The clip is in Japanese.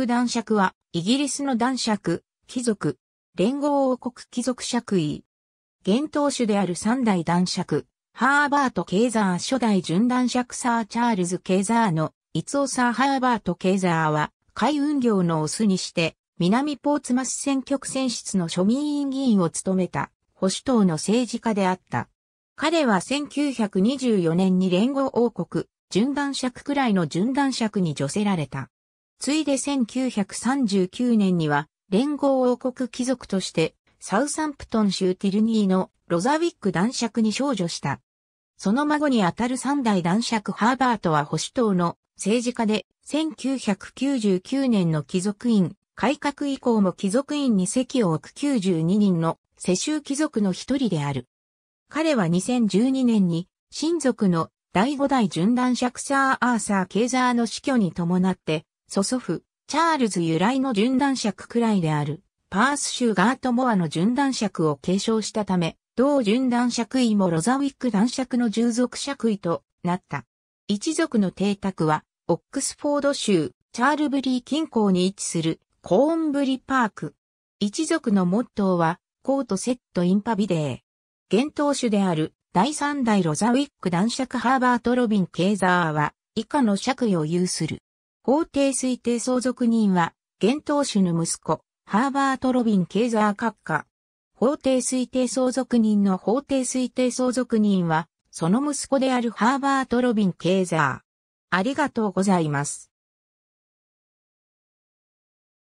国男爵は、イギリスの男爵、貴族、連合王国貴族爵位。現当主である三代男爵、ハーバート・ケイザー初代準男爵サー・チャールズ・ケイザーの、イツオサー・ハーバート・ケイザーは、海運業のオスにして、南ポーツマス選挙区選出の庶民委員議員を務めた、保守党の政治家であった。彼は1924年に連合王国、準男爵くらいの準男爵に助せられた。ついで1939年には、連合王国貴族として、サウサンプトン州ティルニーのロザウィック男爵に少女した。その孫にあたる三代男爵ハーバートは保守党の政治家で、1999年の貴族院、改革以降も貴族院に席を置く92人の世襲貴族の一人である。彼は2012年に、親族の第五代準男爵サー・アーサー・ケイザーの死去に伴って、祖祖父、チャールズ由来の順断尺くらいである、パース州ガートモアの順断尺を継承したため、同順断尺位もロザウィック断尺の従属尺位となった。一族の邸宅は、オックスフォード州、チャールブリー近郊に位置する、コーンブリパーク。一族のモットーは、コートセットインパビデー。現当主である、第三代ロザウィック男爵ハーバート・ロビン・ケイザーは、以下の爵位を有する。法定推定相続人は、現当主の息子、ハーバート・ロビン・ケイザー閣下。法定推定相続人の法定推定相続人は、その息子であるハーバート・ロビン・ケイザー。ありがとうございます。